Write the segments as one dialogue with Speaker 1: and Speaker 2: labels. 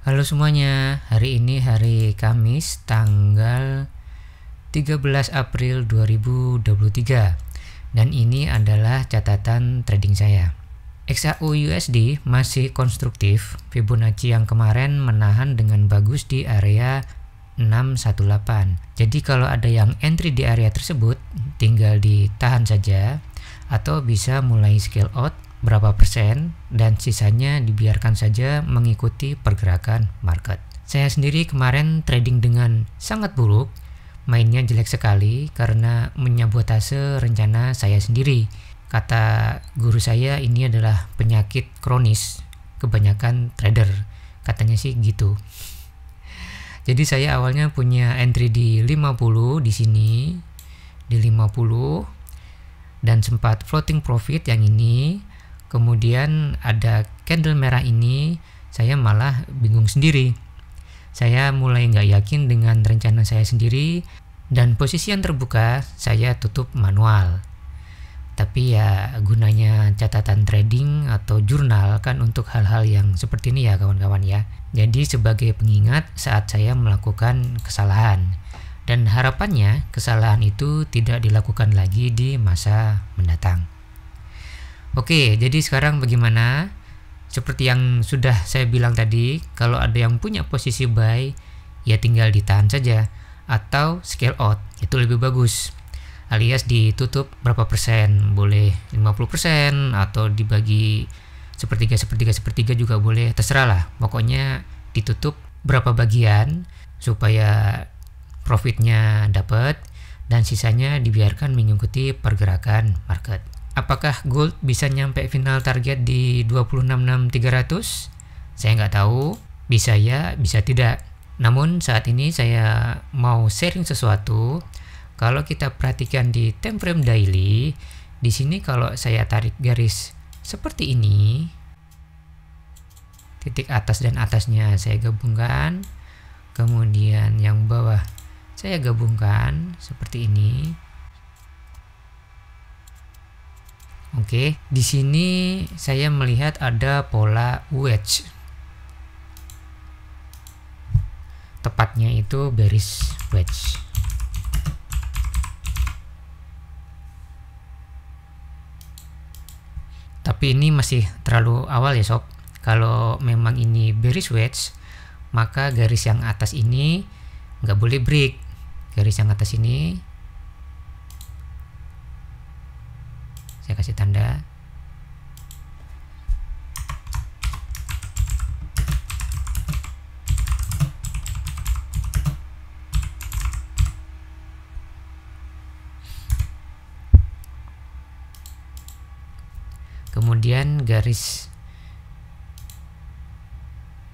Speaker 1: Halo semuanya, hari ini hari Kamis tanggal 13 April 2023 dan ini adalah catatan trading saya. XAU USD masih konstruktif, Fibonacci yang kemarin menahan dengan bagus di area 618. Jadi kalau ada yang entry di area tersebut, tinggal ditahan saja atau bisa mulai scale out berapa persen dan sisanya dibiarkan saja mengikuti pergerakan market. Saya sendiri kemarin trading dengan sangat buruk, mainnya jelek sekali karena menyabotase rencana saya sendiri. Kata guru saya ini adalah penyakit kronis kebanyakan trader. Katanya sih gitu. Jadi saya awalnya punya entry di 50 di sini di 50 dan sempat floating profit yang ini kemudian ada candle merah ini saya malah bingung sendiri saya mulai nggak yakin dengan rencana saya sendiri dan posisi yang terbuka saya tutup manual tapi ya gunanya catatan trading atau jurnal kan untuk hal-hal yang seperti ini ya kawan-kawan ya jadi sebagai pengingat saat saya melakukan kesalahan dan harapannya kesalahan itu tidak dilakukan lagi di masa mendatang Oke, jadi sekarang bagaimana? Seperti yang sudah saya bilang tadi, kalau ada yang punya posisi buy, ya tinggal ditahan saja atau scale out, itu lebih bagus. Alias ditutup berapa persen? Boleh 50% atau dibagi sepertiga sepertiga sepertiga juga boleh, terserah lah. Pokoknya ditutup berapa bagian supaya profitnya dapat dan sisanya dibiarkan mengikuti pergerakan market apakah Gold bisa nyampe final target di 266.300? Saya nggak tahu, bisa ya, bisa tidak. Namun saat ini saya mau sharing sesuatu. Kalau kita perhatikan di time frame daily, di sini kalau saya tarik garis seperti ini, titik atas dan atasnya saya gabungkan, kemudian yang bawah saya gabungkan seperti ini Oke, di sini saya melihat ada pola wedge. Tepatnya itu bearish wedge. Tapi ini masih terlalu awal ya sob. Kalau memang ini bearish wedge, maka garis yang atas ini nggak boleh break. Garis yang atas ini saya kasih tanda kemudian garis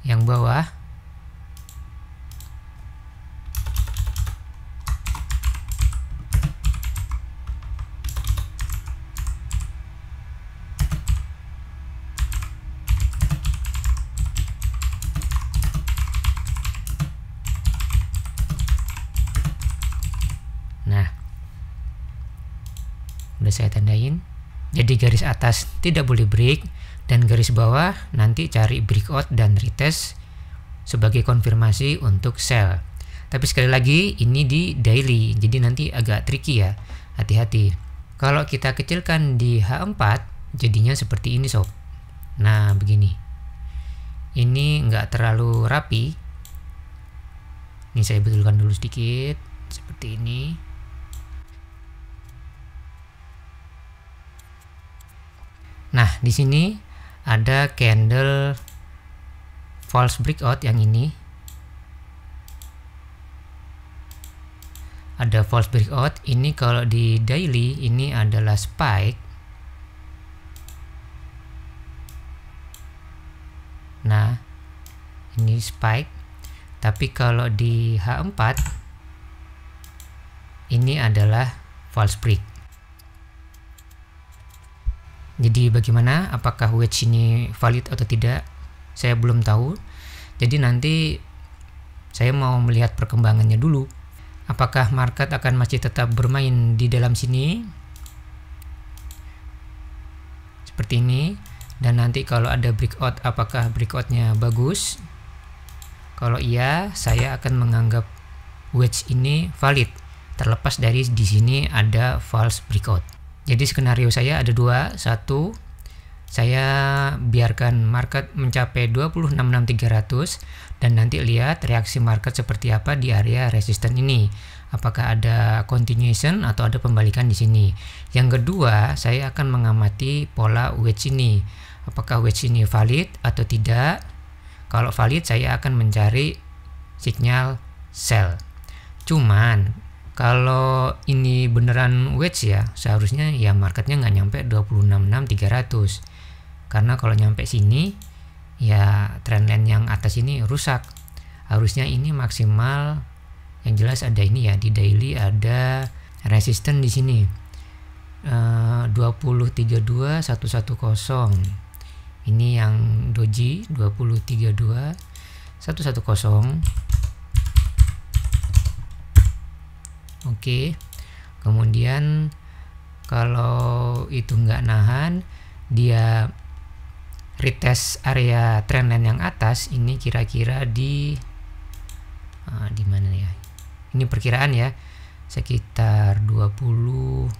Speaker 1: yang bawah Sudah saya tandain jadi garis atas tidak boleh break dan garis bawah nanti cari breakout dan retest sebagai konfirmasi untuk sell tapi sekali lagi ini di daily jadi nanti agak tricky ya hati-hati kalau kita kecilkan di H4 jadinya seperti ini sob nah begini ini nggak terlalu rapi ini saya betulkan dulu sedikit seperti ini Nah, di sini ada candle false breakout yang ini. Ada false breakout, ini kalau di daily ini adalah spike. Nah, ini spike. Tapi kalau di H4 ini adalah false break. Jadi bagaimana apakah wedge ini valid atau tidak? Saya belum tahu. Jadi nanti saya mau melihat perkembangannya dulu. Apakah market akan masih tetap bermain di dalam sini? Seperti ini. Dan nanti kalau ada breakout apakah breakoutnya bagus? Kalau iya, saya akan menganggap wedge ini valid terlepas dari di sini ada false breakout. Jadi skenario saya ada dua. Satu, saya biarkan market mencapai 266300 dan nanti lihat reaksi market seperti apa di area resisten ini. Apakah ada continuation atau ada pembalikan di sini. Yang kedua, saya akan mengamati pola wedge ini. Apakah wedge ini valid atau tidak? Kalau valid, saya akan mencari signal sell. Cuman kalau ini beneran wedge ya seharusnya ya marketnya nggak nyampe 266.300 karena kalau nyampe sini ya trendline yang atas ini rusak harusnya ini maksimal yang jelas ada ini ya di daily ada resisten di sini eh, uh, 232110 ini yang doji 232110 110 oke kemudian kalau itu nggak nahan dia retest area trendline yang atas ini kira-kira di ah, di mana ya ini perkiraan ya sekitar 20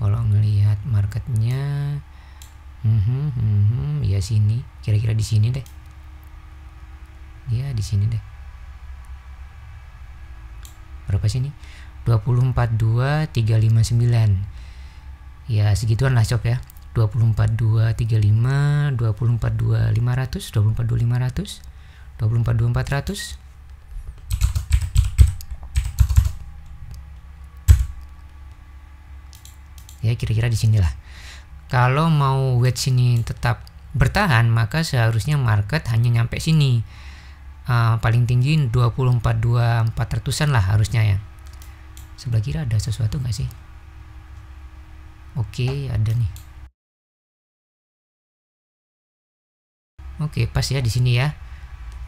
Speaker 1: kalau ngelihat marketnya hmm, hmm, hmm, ya sini kira-kira di sini deh ya di sini deh berapa sih ini 242.359 ya segituan lah sob ya 24235 242500, 242500, 242400. ya kira-kira di sinilah kalau mau wedge sini tetap bertahan maka seharusnya market hanya nyampe sini uh, paling tinggi 242400 empat an lah harusnya ya sebelah kiri ada sesuatu nggak sih oke okay, ada nih oke okay, pas ya di sini ya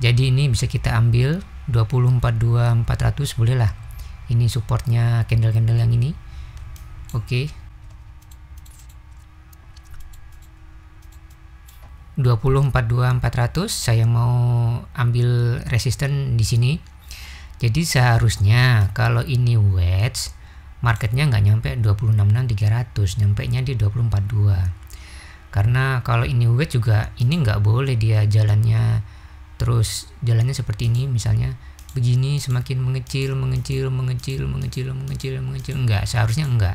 Speaker 1: jadi ini bisa kita ambil 24.2400 boleh lah ini supportnya candle-candle yang ini oke okay. 242400 saya mau ambil resisten di sini jadi seharusnya kalau ini wedge marketnya nggak nyampe 266-300 nyampe nya di 242 karena kalau ini wedge juga ini nggak boleh dia jalannya terus jalannya seperti ini misalnya begini semakin mengecil mengecil mengecil mengecil mengecil mengecil enggak seharusnya enggak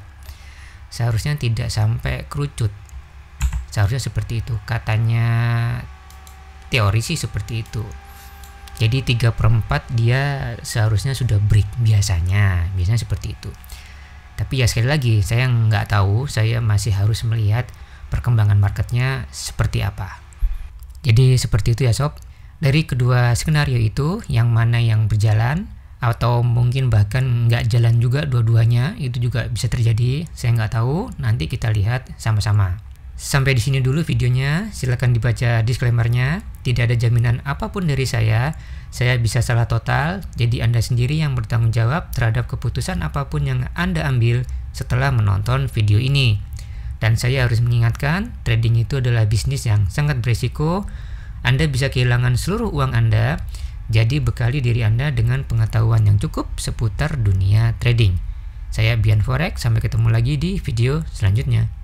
Speaker 1: seharusnya tidak sampai kerucut seharusnya seperti itu katanya teori sih seperti itu jadi 3 per 4 dia seharusnya sudah break biasanya biasanya seperti itu tapi ya sekali lagi saya nggak tahu saya masih harus melihat perkembangan marketnya seperti apa jadi seperti itu ya sob dari kedua skenario itu yang mana yang berjalan atau mungkin bahkan nggak jalan juga dua-duanya itu juga bisa terjadi saya nggak tahu nanti kita lihat sama-sama Sampai di sini dulu videonya, silahkan dibaca disclaimernya. Tidak ada jaminan apapun dari saya, saya bisa salah total, jadi Anda sendiri yang bertanggung jawab terhadap keputusan apapun yang Anda ambil setelah menonton video ini. Dan saya harus mengingatkan, trading itu adalah bisnis yang sangat berisiko, Anda bisa kehilangan seluruh uang Anda, jadi bekali diri Anda dengan pengetahuan yang cukup seputar dunia trading. Saya Bian Forex, sampai ketemu lagi di video selanjutnya.